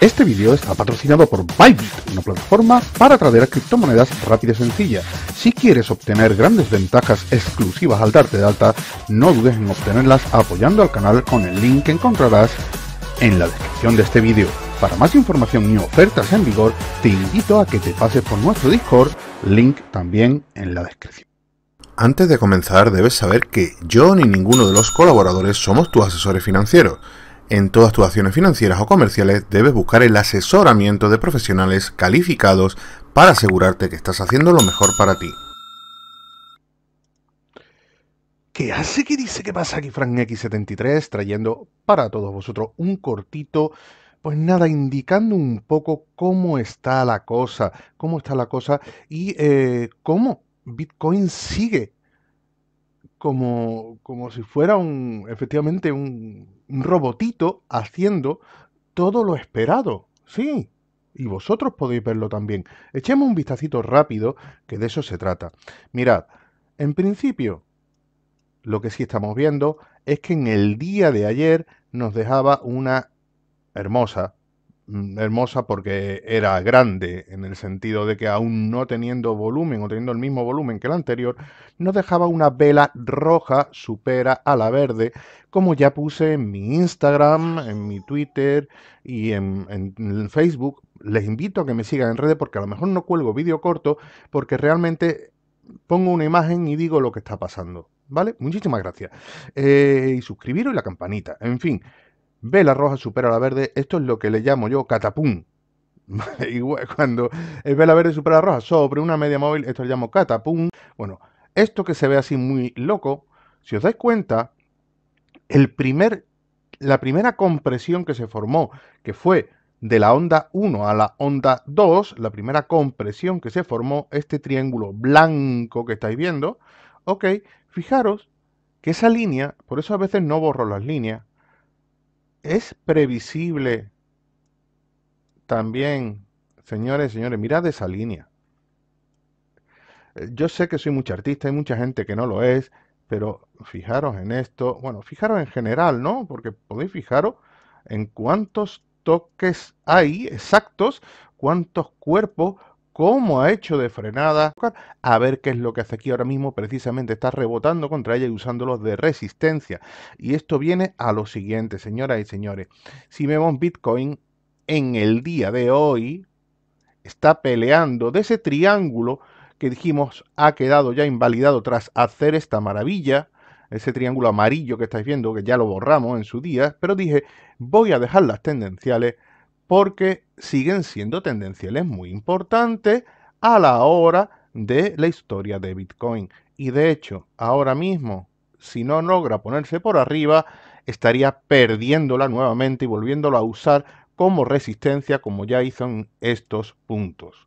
Este vídeo está patrocinado por Bybit, una plataforma para a criptomonedas rápida y sencilla. Si quieres obtener grandes ventajas exclusivas al darte de alta, no dudes en obtenerlas apoyando al canal con el link que encontrarás en la descripción de este vídeo. Para más información y ofertas en vigor, te invito a que te pases por nuestro Discord, link también en la descripción. Antes de comenzar, debes saber que yo ni ninguno de los colaboradores somos tus asesores financieros en todas tus acciones financieras o comerciales debes buscar el asesoramiento de profesionales calificados para asegurarte que estás haciendo lo mejor para ti. ¿Qué hace que dice que pasa aquí Frank X73 trayendo para todos vosotros un cortito pues nada, indicando un poco cómo está la cosa, cómo está la cosa y eh, cómo Bitcoin sigue como, si fuera un, efectivamente un, un robotito haciendo todo lo esperado. Sí, y vosotros podéis verlo también. Echemos un vistacito rápido, que de eso se trata. Mirad, en principio, lo que sí estamos viendo es que en el día de ayer nos dejaba una hermosa Mm, hermosa porque era grande, en el sentido de que aún no teniendo volumen o teniendo el mismo volumen que el anterior, no dejaba una vela roja supera a la verde, como ya puse en mi Instagram, en mi Twitter y en, Facebook. Les invito a que me sigan en redes porque a lo mejor no cuelgo vídeo corto, porque realmente pongo una imagen y digo lo que está pasando. ¿Vale? Muchísimas gracias. Eh, y suscribiros y la campanita. En fin ve la roja, supera la verde. Esto es lo que le llamo yo catapum. cuando eh, ve la verde, supera la roja sobre una media móvil, esto lo llamo catapum. Bueno, esto que se ve así muy loco, si os dais cuenta, el primer, la primera compresión que se formó, que fue de la onda 1 a la onda 2, la primera compresión que se formó, este triángulo blanco que estáis viendo, ok, fijaros que esa línea, por eso a veces no borro las líneas, es previsible también, señores, señores, mirad esa línea. Eh, yo sé que soy mucha artista, hay mucha gente que no lo es, pero fijaros en esto, bueno, fijaros en general, ¿no? Porque podéis fijaros en cuántos toques hay exactos, cuántos cuerpos, cómo ha hecho de frenada. A ver qué es lo que hace aquí ahora mismo. Precisamente está rebotando contra ella y usándolos de resistencia. Y esto viene a lo siguiente, señoras y señores. Si vemos Bitcoin en el día de hoy, está peleando de ese triángulo que dijimos ha quedado ya invalidado tras hacer esta maravilla ese triángulo amarillo que estáis viendo, que ya lo borramos en su día, pero dije, voy a dejar las tendenciales porque siguen siendo tendenciales muy importantes a la hora de la historia de Bitcoin. Y de hecho, ahora mismo, si no logra ponerse por arriba, estaría perdiéndola nuevamente y volviéndola a usar como resistencia, como ya hizo en estos puntos.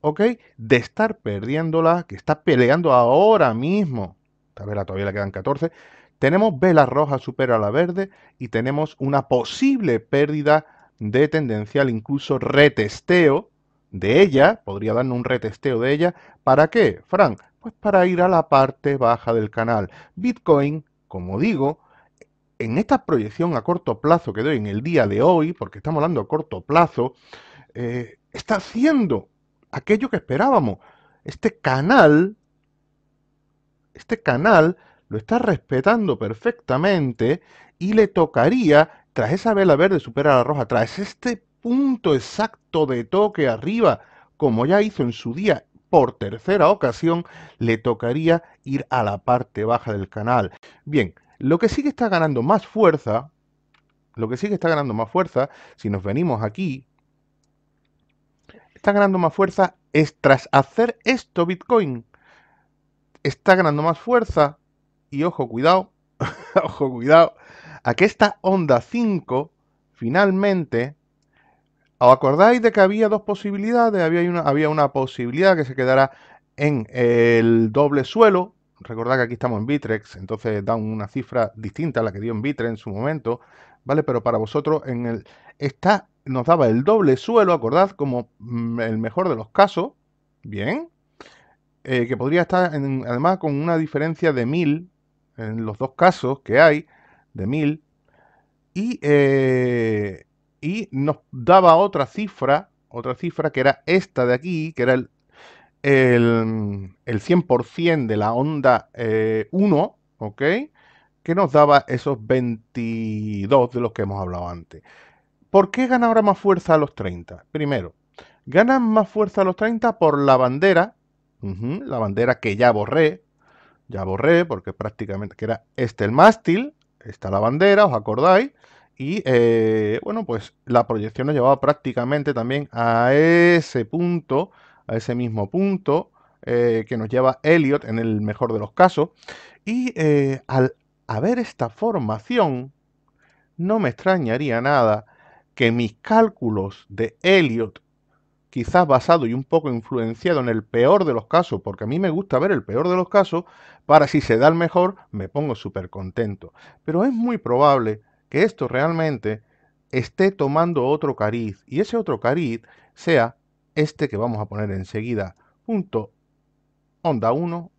¿Ok? De estar perdiéndola, que está peleando ahora mismo, esta vela todavía le quedan 14, tenemos vela roja supera a la verde y tenemos una posible pérdida de tendencial incluso retesteo de ella, podría darnos un retesteo de ella, ¿para qué, Frank? Pues para ir a la parte baja del canal. Bitcoin, como digo, en esta proyección a corto plazo que doy en el día de hoy, porque estamos hablando a corto plazo, eh, está haciendo aquello que esperábamos. Este canal, este canal lo está respetando perfectamente y le tocaría tras esa vela verde supera la roja, tras este punto exacto de toque arriba, como ya hizo en su día por tercera ocasión, le tocaría ir a la parte baja del canal. Bien, lo que sí que está ganando más fuerza, lo que sí que está ganando más fuerza, si nos venimos aquí, está ganando más fuerza es tras hacer esto Bitcoin. Está ganando más fuerza y ojo, cuidado, ojo, cuidado, esta onda 5 finalmente ¿Os acordáis de que había dos posibilidades? Había una, había una posibilidad que se quedara en el doble suelo. Recordad que aquí estamos en Bitrex, entonces da una cifra distinta a la que dio en Bitrex en su momento, ¿vale? Pero para vosotros en el esta nos daba el doble suelo, acordad, como mm, el mejor de los casos, bien, eh, que podría estar además con una diferencia de 1000 en los dos casos que hay, de mil, eh, y, nos daba otra cifra, otra cifra que era esta de aquí, que era el, el, 100% de la onda 1, eh, ¿ok? Que nos daba esos 22 de los que hemos hablado antes. ¿Por qué gana ahora más fuerza a los 30? Primero, ganan más fuerza a los 30 por la bandera, la bandera que ya borré, ya borré porque prácticamente que era este el mástil, está la bandera, ¿os acordáis? Y eh, bueno, pues la proyección nos llevaba prácticamente también a ese punto, a ese mismo punto eh, que nos lleva Elliot en el mejor de los casos. Y eh, al haber esta formación, no me extrañaría nada que mis cálculos de Elliot quizás basado y un poco influenciado en el peor de los casos, porque a mí me gusta ver el peor de los casos, para si se da el mejor, me pongo súper contento. Pero es muy probable que esto realmente esté tomando otro cariz, y ese otro cariz sea este que vamos a poner enseguida, punto onda 1,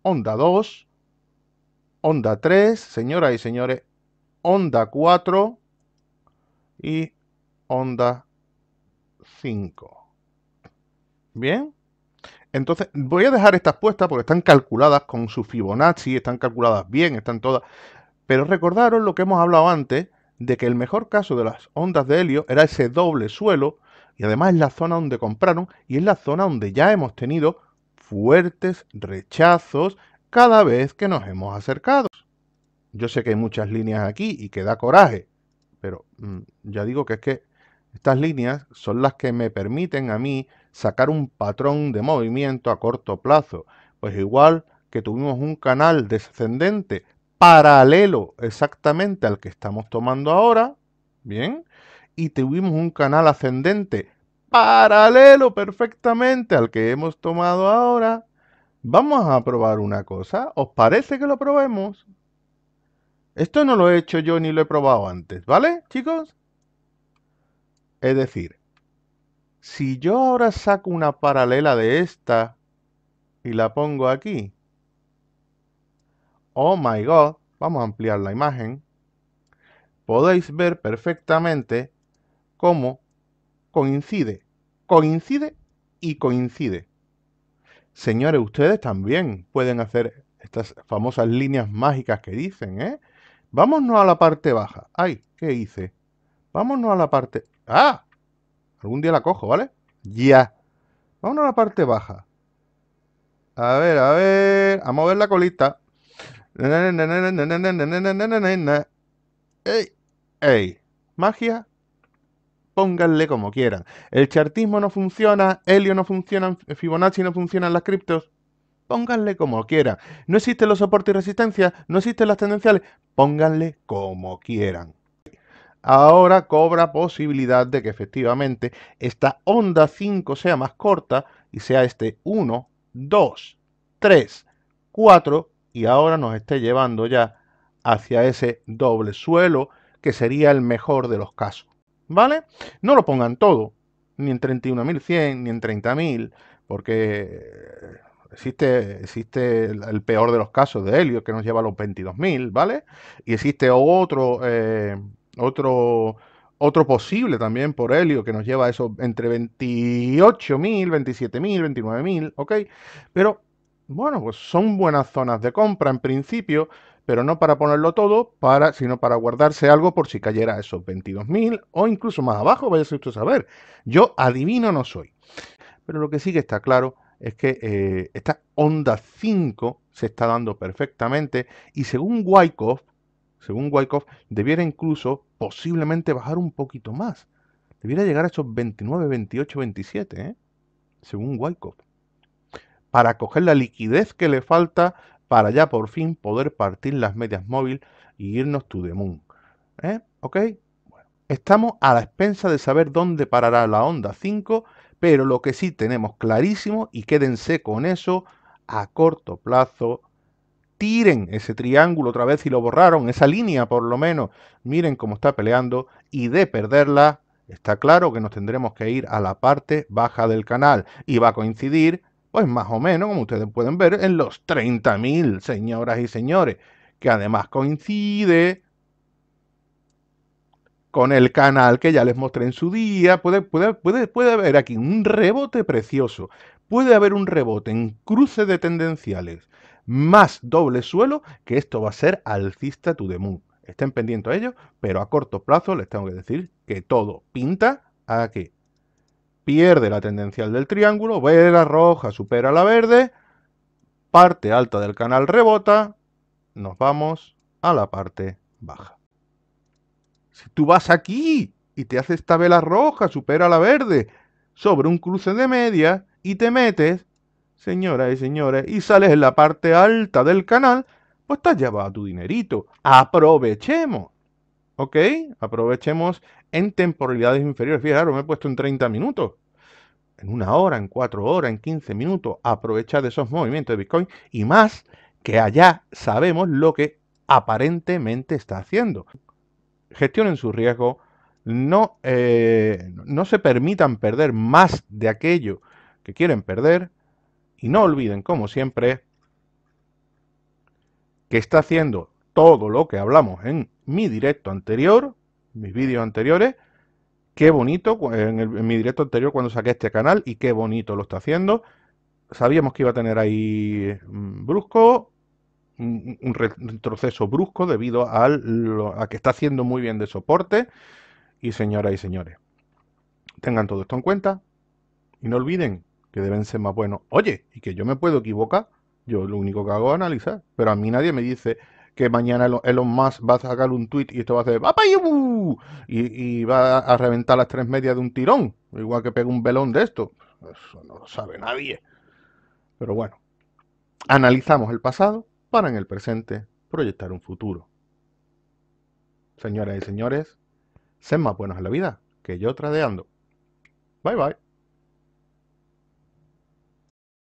onda 2, onda 3, señoras y señores, onda 4 y onda 5. Bien. Entonces, voy a dejar estas puestas porque están calculadas con su Fibonacci, están calculadas bien, están todas. Pero recordaros lo que hemos hablado antes de que el mejor caso de las ondas de helio era ese doble suelo y además es la zona donde compraron y es la zona donde ya hemos tenido fuertes rechazos cada vez que nos hemos acercado. Yo sé que hay muchas líneas aquí y que da coraje, pero mm, ya digo que es que estas líneas son las que me permiten a mí sacar un patrón de movimiento a corto plazo. Pues igual que tuvimos un canal descendente paralelo exactamente al que estamos tomando ahora, ¿bien? Y tuvimos un canal ascendente paralelo perfectamente al que hemos tomado ahora. Vamos a probar una cosa. ¿Os parece que lo probemos? Esto no lo he hecho yo ni lo he probado antes, ¿vale, chicos? Es decir, si yo ahora saco una paralela de esta y la pongo aquí, oh my god, vamos a ampliar la imagen, podéis ver perfectamente cómo coincide, coincide y coincide. Señores, ustedes también pueden hacer estas famosas líneas mágicas que dicen, ¿eh? Vámonos a la parte baja. Ay, ¿qué hice? Vámonos a la parte... Ah, algún día la cojo, ¿vale? Ya. Vamos a la parte baja. A ver, a ver. A mover la colita. ¡Ey! ¡Ey! Magia. Pónganle como quieran. El chartismo no funciona, helio no funciona, Fibonacci no funcionan las criptos. Pónganle como quieran. No existen los soportes y resistencias, no existen las tendenciales. Pónganle como quieran ahora cobra posibilidad de que efectivamente esta onda 5 sea más corta y sea este 1, 2, 3, 4 y ahora nos esté llevando ya hacia ese doble suelo que sería el mejor de los casos. ¿Vale? No lo pongan todo, ni en 31.100, ni en 30.000, porque existe, existe el peor de los casos de Helio, que nos lleva a los 22.000, ¿vale? Y existe otro... Eh, otro, otro posible también por helio que nos lleva a eso entre 28.000, 27.000, 29.000, ¿ok? Pero bueno, pues son buenas zonas de compra en principio, pero no para ponerlo todo, para, sino para guardarse algo por si cayera a esos 22.000 o incluso más abajo, vaya usted a saber. Yo adivino no soy. Pero lo que sí que está claro es que eh, esta onda 5 se está dando perfectamente y según Wyckoff, según Wyckoff, debiera incluso posiblemente bajar un poquito más. Debiera llegar a esos 29, 28, 27, según Wyckoff. Para coger la liquidez que le falta para ya por fin poder partir las medias móvil y irnos to the moon. ¿Eh? ¿Ok? Bueno, estamos a la expensa de saber dónde parará la onda 5, pero lo que sí tenemos clarísimo, y quédense con eso, a corto plazo tiren ese triángulo otra vez y lo borraron, esa línea por lo menos. Miren cómo está peleando y de perderla está claro que nos tendremos que ir a la parte baja del canal y va a coincidir, pues más o menos, como ustedes pueden ver, en los 30.000, señoras y señores, que además coincide con el canal que ya les mostré en su día. Puede, puede, puede haber aquí un rebote precioso. Puede haber un rebote en cruce de tendenciales más doble suelo, que esto va a ser alcista to the moon. Estén pendientes a ello, pero a corto plazo les tengo que decir que todo pinta a que pierde la tendencial del triángulo, Vela roja, supera la verde, parte alta del canal rebota, nos vamos a la parte baja. Si tú vas aquí y te hace esta vela roja, supera la verde, sobre un cruce de media y te metes señoras y señores, y sales en la parte alta del canal, pues te has llevado tu dinerito. Aprovechemos. ¿Ok? Aprovechemos en temporalidades inferiores. Fijaros, me he puesto en 30 minutos. En una hora, en cuatro horas, en 15 minutos. aprovechar de esos movimientos de Bitcoin. Y más que allá sabemos lo que aparentemente está haciendo. Gestionen su riesgo. No, eh, no se permitan perder más de aquello que quieren perder y no olviden, como siempre, que está haciendo todo lo que hablamos en mi directo anterior, mis vídeos anteriores. Qué bonito, en, mi directo anterior cuando saqué este canal y qué bonito lo está haciendo. Sabíamos que iba a tener ahí mm, brusco, un retroceso brusco debido a que está haciendo muy bien de soporte. Y señoras y señores, tengan todo esto en cuenta y no olviden que deben ser más buenos. Oye, y que yo me puedo equivocar. Yo lo único que hago es analizar. Pero a mí nadie me dice que mañana Elon Musk va a sacar un tweet y esto va a hacer y, y va a reventar las tres medias de un tirón. Igual que pega un velón de esto. Eso no lo sabe nadie. Pero bueno, analizamos el pasado para en el presente proyectar un futuro. Señoras y señores, sean más buenos en la vida, que yo tradeando. Bye bye.